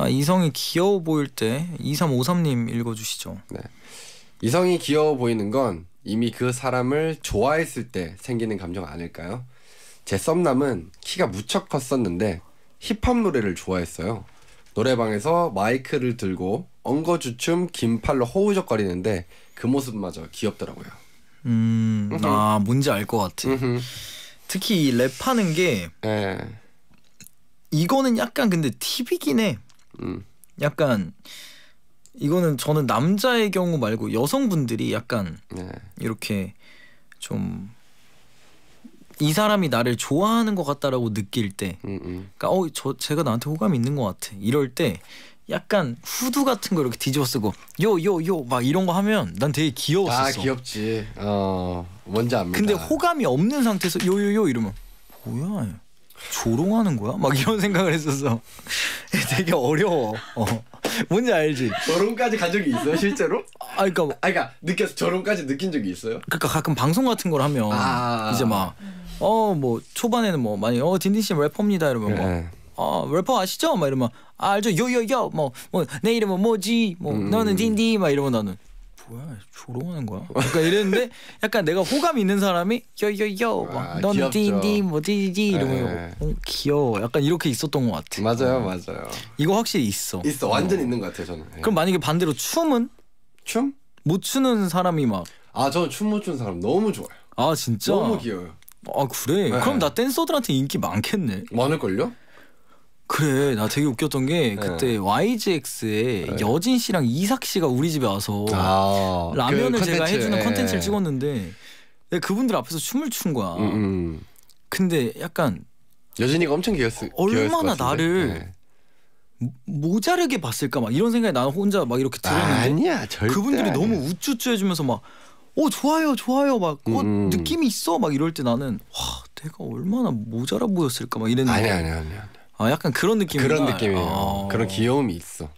아, 이성이 귀여워 보일 때 2353 님 읽어주시죠. 네. 이성이 귀여워 보이는 건 이미 그 사람을 좋아했을 때 생기는 감정 아닐까요? 제 썸남은 키가 무척 컸었는데 힙합 노래를 좋아했어요. 노래방에서 마이크를 들고 엉거주춤 긴 팔로 허우적거리는데 그 모습마저 귀엽더라고요. 음, 아 뭔지 알 것 같아. 으흠. 특히 이 랩하는 게 에. 네. 이거는 약간 근데 팁이긴 해. 음. 약간 이거는 저는 남자의 경우 말고 여성분들이 약간 네. 이렇게 좀 이 사람이 나를 좋아하는 것 같다라고 느낄 때, 음, 음. 그러니까 어저 제가 나한테 호감이 있는 것 같아 이럴 때 약간 후드 같은 거 이렇게 뒤집어 쓰고 요 요 요 막 이런 거 하면 난 되게 귀여웠었어. 아 귀엽지. 어 뭔지 압니다. 근데 호감이 없는 상태에서 요 요 요 이러면 뭐야 조롱하는 거야? 막 이런 생각을 했었어. 되게 어려워. 어. 뭔지 알지? 저런까지 간 적이 있어요 실제로? 아그니까아그니까 뭐 그러니까 느껴서 저런까지 느낀 적이 있어요? 그니까 가끔 방송 같은 걸 하면 아 이제 막어뭐 초반에는 뭐 많이 어 딘딘 씨 래퍼입니다 이러면 뭐. 네. 어 래퍼 아시죠? 막 이러면 아, 알죠 요요요 뭐 뭐 내 이름은 뭐지 뭐 음. 너는 딘디 막 이러면 나는 뭐야 조롱하는 거야? 그러니까 이랬는데 약간 내가 호감 있는 사람이 여여여 넌 디디 뭐디디 이러면 어, 귀여워 약간 이렇게 있었던 것 같아. 맞아요, 맞아요. 이거 확실히 있어. 있어, 완전 어. 있는 것 같아 저는. 그럼 만약에 반대로 춤은? 춤? 못 추는 사람이 막. 아 저는 춤 못 추는 사람 너무 좋아요. 아 진짜? 너무 귀여워요. 아 그래? 네. 그럼 나 댄서들한테 인기 많겠네. 많을걸요? 그래 나 되게 웃겼던 게 네. 그때 네. YGX에 네. 여진 씨랑 이삭 씨가 우리 집에 와서 아, 그 라면을 그 제가 해주는 네. 컨텐츠를 찍었는데 네, 그분들 앞에서 춤을 춘 거야. 음, 음. 근데 약간 여진이가 엄청 귀여웠을 얼마나 나를 네. 모자르게 봤을까 막 이런 생각이 나는 혼자 막 이렇게 들었는데 아니야 절대 그분들이 아니야. 너무 우쭈쭈 해주면서 막 어 좋아요 좋아요 막 어, 음. 느낌이 있어 막 이럴 때 나는 와 내가 얼마나 모자라 보였을까 막 이랬는데 아니야 아니야 아니야 아 약간 그런 느낌 그런 느낌이에요. 아. 그런 귀여움이 있어.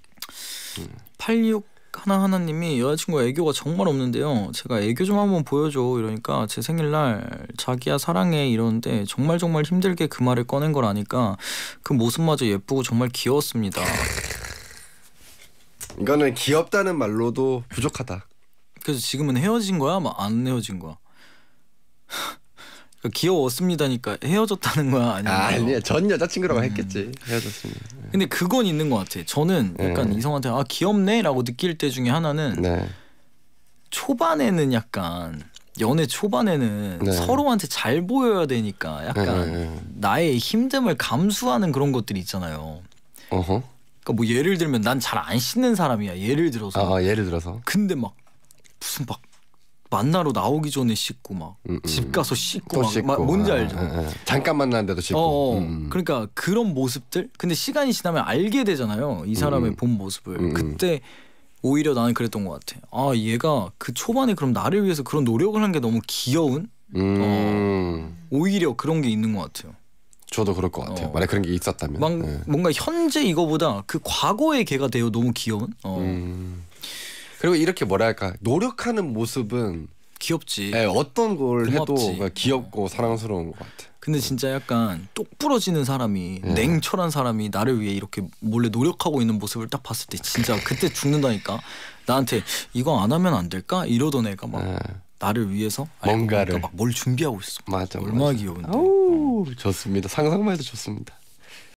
86 음. 하나 하나님이 여자친구 애교가 정말 없는데요. 제가 애교 좀 한번 보여줘 이러니까 제 생일날 자기야 사랑해 이러는데 정말 정말 힘들게 그 말을 꺼낸 걸 아니까 그 모습마저 예쁘고 정말 귀여웠습니다. 이거는 귀엽다는 말로도 부족하다. 그래서 지금은 헤어진 거야? 막안 뭐 헤어진 거야? 그러니까 귀여웠습니다니까 헤어졌다는 거야 아니면 아, 아니야 전 여자친구라고 음. 했겠지 헤어졌습니다. 네. 근데 그건 있는 것 같아. 저는 네. 약간 네. 이성한테 아 귀엽네라고 느낄 때 중에 하나는 네. 초반에는 약간 연애 초반에는 네. 서로한테 잘 보여야 되니까 약간 네. 네 나의 힘듦을 감수하는 그런 것들이 있잖아요. 어허. 그러니까 뭐 예를 들면 난 잘 안 씻는 사람이야. 예를 들어서. 아, 아, 예를 들어서. 근데 막 무슨 막 만나러 나오기 전에 씻고 막집 음, 음. 가서 씻고 막, 씻고. 막 뭔지 알죠. 아, 아, 아. 아. 잠깐 만났는데도 씻고. 어, 어. 음, 음. 그러니까 그런 모습들. 근데 시간이 지나면 알게 되잖아요. 이 사람의 본 모습을. 그때 오히려 나는 그랬던 것 같아. 아 얘가 그 초반에 그럼 나를 위해서 그런 노력을 한 게 너무 귀여운. 어, 오히려 그런 게 있는 것 같아요. 저도 그럴 것 같아요. 어. 만약 그런 게 있었다면. 막, 네. 뭔가 현재 이거보다 그 과거의 걔가 되어 너무 귀여운. 어. 음. 그리고 이렇게 뭐랄까 노력하는 모습은 귀엽지. 네, 어떤 걸 고맙지. 해도 귀엽고 사랑스러운 것 같아. 근데 진짜 약간 똑부러지는 사람이 음. 냉철한 사람이 나를 위해 이렇게 몰래 노력하고 있는 모습을 딱 봤을 때 진짜 그때 죽는다니까 나한테 이거 안 하면 안 될까 이러던 애가 막 네. 나를 위해서 뭔가를 그러니까 막뭘 준비하고 있어 맞아 얼마나 맞아. 귀여운데 오, 좋습니다 상상만 해도 좋습니다